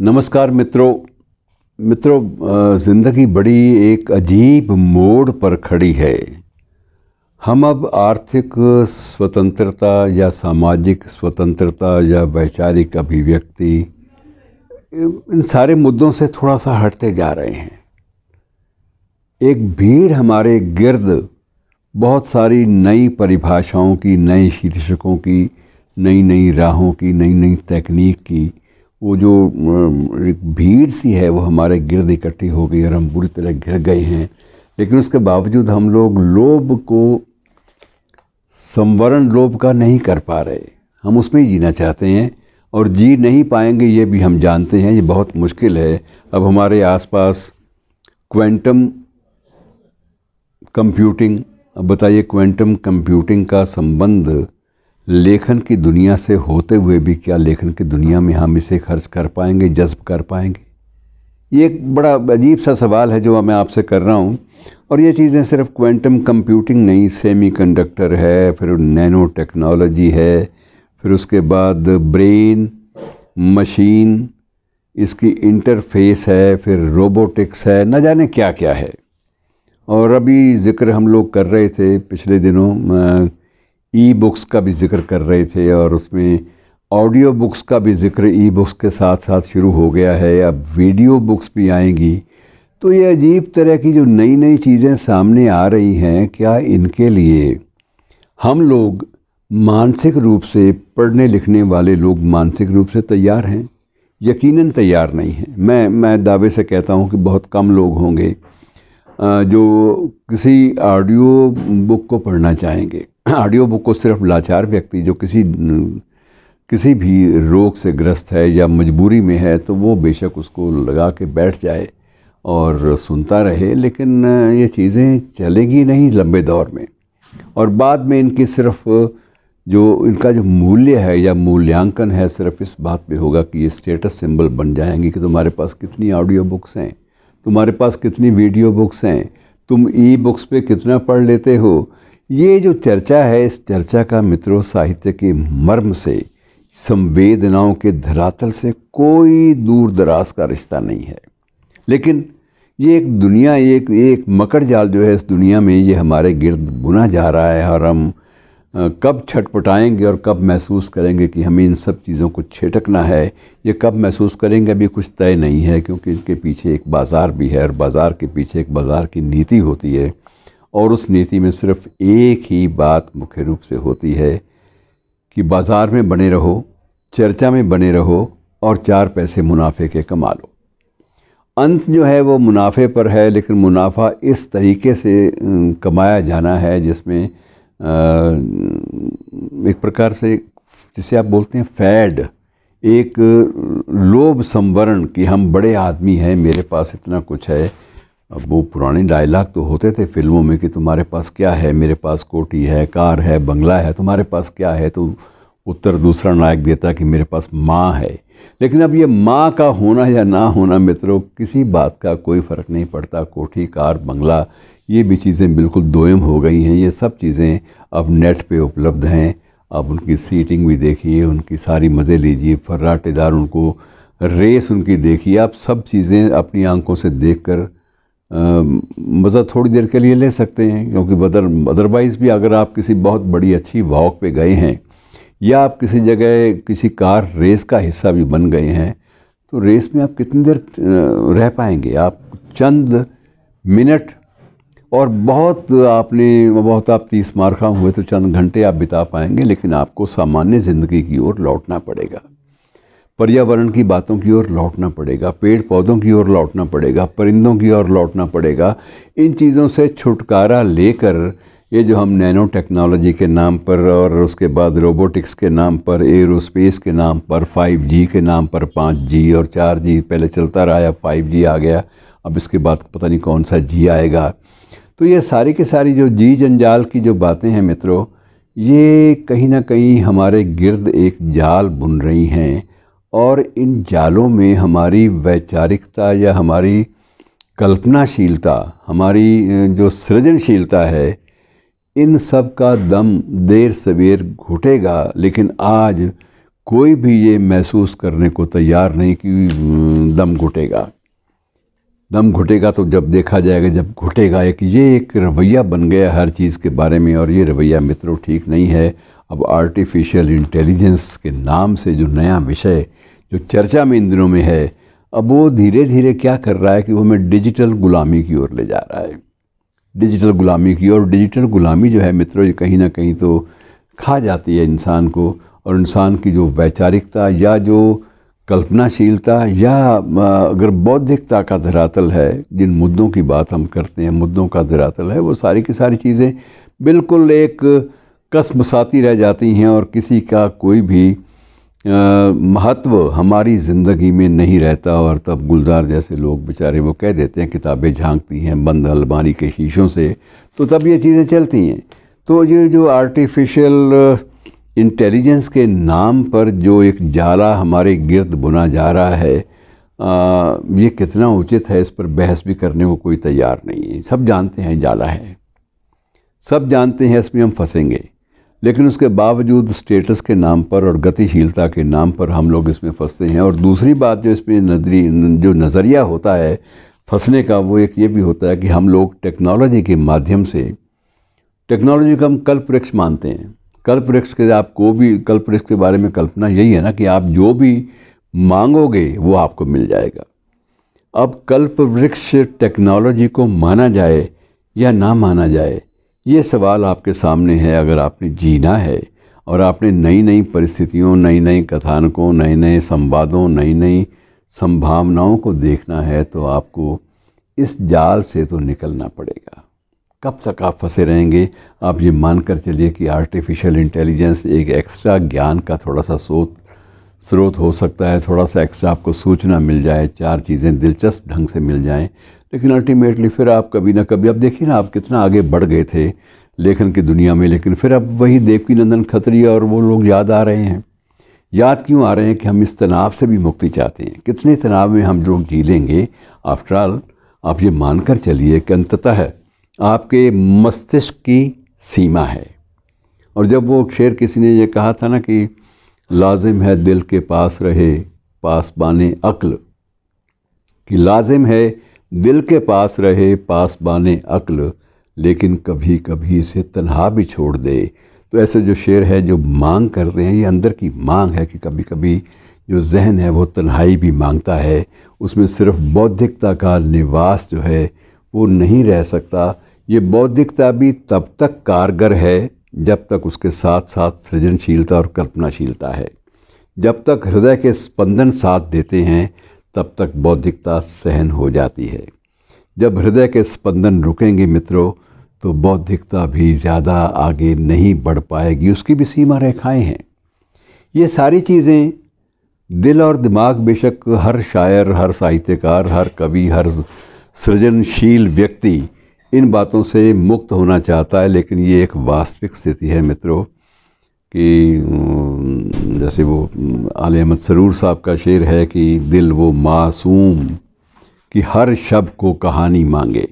नमस्कार मित्रों मित्रों ज़िंदगी बड़ी एक अजीब मोड़ पर खड़ी है हम अब आर्थिक स्वतंत्रता या सामाजिक स्वतंत्रता या वैचारिक अभिव्यक्ति इन सारे मुद्दों से थोड़ा सा हटते जा रहे हैं एक भीड़ हमारे गिर्द बहुत सारी नई परिभाषाओं की नए शीर्षकों की नई नई राहों की नई नई तकनीक की वो जो एक भीड़ सी है वो हमारे गिरद इकट्ठी हो गई और हम बुरी तरह घिर गए हैं लेकिन उसके बावजूद हम लोग लोभ को संवरण लोभ का नहीं कर पा रहे हम उसमें ही जीना चाहते हैं और जी नहीं पाएंगे ये भी हम जानते हैं ये बहुत मुश्किल है अब हमारे आसपास क्वांटम कंप्यूटिंग अब बताइए क्वांटम कंप्यूटिंग का संबंध लेखन की दुनिया से होते हुए भी क्या लेखन की दुनिया में हम इसे खर्च कर पाएंगे जज्ब कर पाएंगे ये एक बड़ा अजीब सा सवाल है जो मैं आपसे कर रहा हूँ और ये चीज़ें सिर्फ क्वांटम कंप्यूटिंग नहीं सेमीकंडक्टर है फिर नैनो टेक्नोलॉजी है फिर उसके बाद ब्रेन मशीन इसकी इंटरफेस है फिर रोबोटिक्स है न जाने क्या क्या है और अभी ज़िक्र हम लोग कर रहे थे पिछले दिनों ई बुक्स का भी जिक्र कर रहे थे और उसमें ऑडियो बुक्स का भी जिक्र ई बुक्स के साथ साथ शुरू हो गया है अब वीडियो बुक्स भी आएंगी तो ये अजीब तरह की जो नई नई चीज़ें सामने आ रही हैं क्या इनके लिए हम लोग मानसिक रूप से पढ़ने लिखने वाले लोग मानसिक रूप से तैयार हैं यकीनन तैयार नहीं हैं मैं मैं दावे से कहता हूँ कि बहुत कम लोग होंगे जो किसी ऑडियो बुक को पढ़ना चाहेंगे ऑडियो बुक को सिर्फ लाचार व्यक्ति जो किसी किसी भी रोग से ग्रस्त है या मजबूरी में है तो वो बेशक उसको लगा के बैठ जाए और सुनता रहे लेकिन ये चीज़ें चलेगी नहीं लंबे दौर में और बाद में इनकी सिर्फ जो इनका जो मूल्य है या मूल्यांकन है सिर्फ इस बात पे होगा कि ये स्टेटस सिंबल बन जाएंगी कि तुम्हारे पास कितनी ऑडियो बुक्स हैं तुम्हारे पास कितनी वीडियो बुक्स हैं तुम ई बुक्स पे कितना पढ़ लेते हो ये जो चर्चा है इस चर्चा का मित्रों साहित्य के मर्म से संवेदनाओं के धरातल से कोई दूर दराज का रिश्ता नहीं है लेकिन ये एक दुनिया एक एक मकर जाल जो है इस दुनिया में ये हमारे गिर्द बुना जा रहा है और हम कब छटपटाएंगे और कब महसूस करेंगे कि हमें इन सब चीज़ों को छिटकना है ये कब महसूस करेंगे अभी कुछ तय नहीं है क्योंकि इनके पीछे एक बाज़ार भी है और बाज़ार के पीछे एक बाज़ार की नीति होती है और उस नीति में सिर्फ एक ही बात मुख्य रूप से होती है कि बाज़ार में बने रहो चर्चा में बने रहो और चार पैसे मुनाफे के कमा लो अंत जो है वो मुनाफे पर है लेकिन मुनाफा इस तरीके से कमाया जाना है जिसमें एक प्रकार से जिसे आप बोलते हैं फैड एक लोभ संवरण कि हम बड़े आदमी हैं मेरे पास इतना कुछ है अब वो पुराने डायलॉग तो होते थे फिल्मों में कि तुम्हारे पास क्या है मेरे पास कोठी है कार है बंगला है तुम्हारे पास क्या है तो उत्तर दूसरा नायक देता कि मेरे पास माँ है लेकिन अब ये माँ का होना या ना होना मित्रों किसी बात का कोई फ़र्क नहीं पड़ता कोठी कार बंगला ये भी चीज़ें बिल्कुल दोयम हो गई हैं ये सब चीज़ें अब नेट पे उपलब्ध हैं आप उनकी सीटिंग भी देखिए उनकी सारी मज़े लीजिए फर्राटेदार उनको रेस उनकी देखिए आप सब चीज़ें अपनी आंखों से देखकर मज़ा थोड़ी देर के लिए ले सकते हैं क्योंकि बदर अदरवाइज़ भी अगर आप किसी बहुत बड़ी अच्छी वॉक पे गए हैं या आप किसी जगह किसी कार रेस का हिस्सा भी बन गए हैं तो रेस में आप कितनी देर रह पाएंगे आप चंद मिनट और बहुत आपने बहुत आप तीस मार्खा हुए तो चंद घंटे आप बिता पाएंगे लेकिन आपको सामान्य ज़िंदगी की ओर लौटना पड़ेगा पर्यावरण की बातों की ओर लौटना पड़ेगा पेड़ पौधों की ओर लौटना पड़ेगा परिंदों की ओर लौटना पड़ेगा इन चीज़ों से छुटकारा लेकर ये जो हम नैनो टेक्नोलॉजी के नाम पर और उसके बाद रोबोटिक्स के नाम पर एरोस्पेस के नाम पर 5G के नाम पर 5G और 4G पहले चलता रहा या 5G आ गया अब इसके बाद पता नहीं कौन सा जी आएगा तो ये सारी की सारी जो जी जंजाल की जो बातें हैं मित्रों ये कहीं ना कहीं हमारे गिर्द एक जाल बुन रही हैं और इन जालों में हमारी वैचारिकता या हमारी कल्पनाशीलता हमारी जो सृजनशीलता है इन सब का दम देर सवेर घुटेगा लेकिन आज कोई भी ये महसूस करने को तैयार नहीं कि दम घुटेगा दम घुटेगा तो जब देखा जाएगा जब घुटेगा एक ये एक रवैया बन गया हर चीज़ के बारे में और ये रवैया मित्रों ठीक नहीं है अब आर्टिफिशियल इंटेलिजेंस के नाम से जो नया विषय जो चर्चा में इन दिनों में है अब वो धीरे धीरे क्या कर रहा है कि वो हमें डिजिटल गुलामी की ओर ले जा रहा है डिजिटल गुलामी की ओर डिजिटल गुलामी जो है मित्रों ये कहीं ना कहीं तो खा जाती है इंसान को और इंसान की जो वैचारिकता या जो कल्पनाशीलता या अगर बौद्धिकता का धरातल है जिन मुद्दों की बात हम करते हैं मुद्दों का धरातल है वो सारी की सारी चीज़ें बिल्कुल एक कसम साती रह जाती हैं और किसी का कोई भी महत्व हमारी ज़िंदगी में नहीं रहता और तब गुलजार जैसे लोग बेचारे वो कह देते हैं किताबें झांकती हैं बंद अलमारी के शीशों से तो तब ये चीज़ें चलती हैं तो ये जो आर्टिफिशियल इंटेलिजेंस के नाम पर जो एक जाला हमारे गिरद बुना जा रहा है आ, ये कितना उचित है इस पर बहस भी करने को कोई तैयार नहीं है सब जानते हैं जाला है सब जानते हैं इसमें हम फंसेंगे लेकिन उसके बावजूद स्टेटस के नाम पर और गतिशीलता के नाम पर हम लोग इसमें फंसते हैं और दूसरी बात जो इसमें नजरी जो नज़रिया होता है फंसने का वो एक ये भी होता है कि हम लोग टेक्नोलॉजी के माध्यम से टेक्नोलॉजी को हम कल्प वृक्ष मानते हैं कल्प वृक्ष के आपको भी कल्प वृक्ष के बारे में कल्पना यही है ना कि आप जो भी मांगोगे वो आपको मिल जाएगा अब कल्प वृक्ष टेक्नोलॉजी को माना जाए या ना माना जाए ये सवाल आपके सामने है अगर आपने जीना है और आपने नई नई परिस्थितियों नई नई कथानकों नए नए संवादों नई नई संभावनाओं को देखना है तो आपको इस जाल से तो निकलना पड़ेगा कब तक आप फंसे रहेंगे आप ये मान कर चलिए कि आर्टिफिशियल इंटेलिजेंस एक एक्स्ट्रा ज्ञान का थोड़ा सा स्रोत स्रोत हो सकता है थोड़ा सा एक्स्ट्रा आपको सूचना मिल जाए चार चीज़ें दिलचस्प ढंग से मिल जाएं लेकिन अल्टीमेटली फिर आप कभी ना कभी अब देखिए ना आप कितना आगे बढ़ गए थे लेखन की दुनिया में लेकिन फिर अब वही देवकी नंदन खत्री और वो लोग याद आ रहे हैं याद क्यों आ रहे हैं कि हम इस तनाव से भी मुक्ति चाहते हैं कितने तनाव में हम लोग जी लेंगे आफ्टरऑल आप ये मानकर चलिए कि अंततः आपके मस्तिष्क की सीमा है और जब वो शेर किसी ने ये कहा था ना कि लाजिम है दिल के पास रहे पास बाने अक्ल कि लाजिम है दिल के पास रहे पास बाने अक्ल लेकिन कभी कभी इसे तनहा भी छोड़ दे तो ऐसे जो शेर है जो मांग कर रहे हैं ये अंदर की मांग है कि कभी कभी जो जहन है वो तन्हाई भी मांगता है उसमें सिर्फ बौद्धिकता का निवास जो है वो नहीं रह सकता ये बौद्धिकता भी तब तक कारगर है जब तक उसके साथ साथ सृजनशीलता और कल्पनाशीलता है जब तक हृदय के स्पंदन साथ देते हैं तब तक बौद्धिकता सहन हो जाती है जब हृदय के स्पंदन रुकेंगे मित्रों तो बौद्धिकता भी ज़्यादा आगे नहीं बढ़ पाएगी उसकी भी सीमा रेखाएं हैं ये सारी चीज़ें दिल और दिमाग बेशक हर शायर हर साहित्यकार हर कवि हर सृजनशील व्यक्ति इन बातों से मुक्त होना चाहता है लेकिन ये एक वास्तविक स्थिति है मित्रों कि जैसे वो आल अहमद सरूर साहब का शेर है कि दिल वो मासूम कि हर शब को कहानी मांगे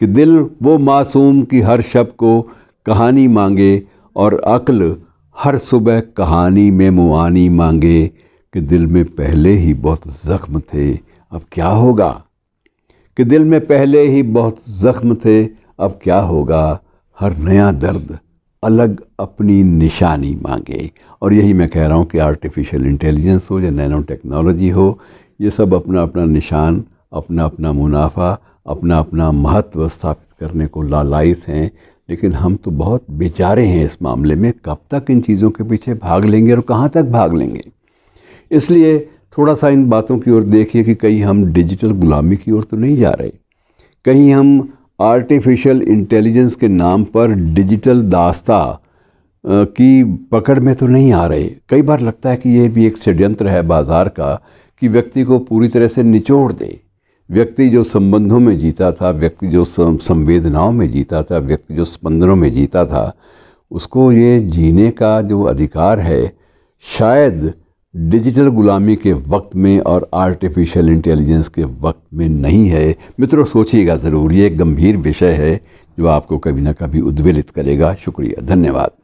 कि दिल वो मासूम कि हर शब को कहानी मांगे और अक्ल हर सुबह कहानी में मुआनी मांगे कि दिल में पहले ही बहुत ज़ख्म थे अब क्या होगा कि दिल में पहले ही बहुत ज़ख्म थे अब क्या होगा हर नया दर्द अलग अपनी निशानी मांगे और यही मैं कह रहा हूँ कि आर्टिफिशियल इंटेलिजेंस हो या नैनो टेक्नोलॉजी हो ये सब अपना अपना निशान अपना अपना मुनाफा अपना अपना महत्व स्थापित करने को लालायस हैं लेकिन हम तो बहुत बेचारे हैं इस मामले में कब तक इन चीज़ों के पीछे भाग लेंगे और कहाँ तक भाग लेंगे इसलिए थोड़ा सा इन बातों की ओर देखिए कि कहीं हम डिजिटल गुलामी की ओर तो नहीं जा रहे कहीं हम आर्टिफिशियल इंटेलिजेंस के नाम पर डिजिटल दास्ता की पकड़ में तो नहीं आ रहे कई बार लगता है कि ये भी एक षड्यंत्र है बाज़ार का कि व्यक्ति को पूरी तरह से निचोड़ दे व्यक्ति जो संबंधों में जीता था व्यक्ति जो संवेदनाओं में जीता था व्यक्ति जो स्पंदनों में जीता था उसको ये जीने का जो अधिकार है शायद डिजिटल गुलामी के वक्त में और आर्टिफिशियल इंटेलिजेंस के वक्त में नहीं है मित्रों सोचिएगा ज़रूर ये एक गंभीर विषय है जो आपको कभी ना कभी उद्वेलित करेगा शुक्रिया धन्यवाद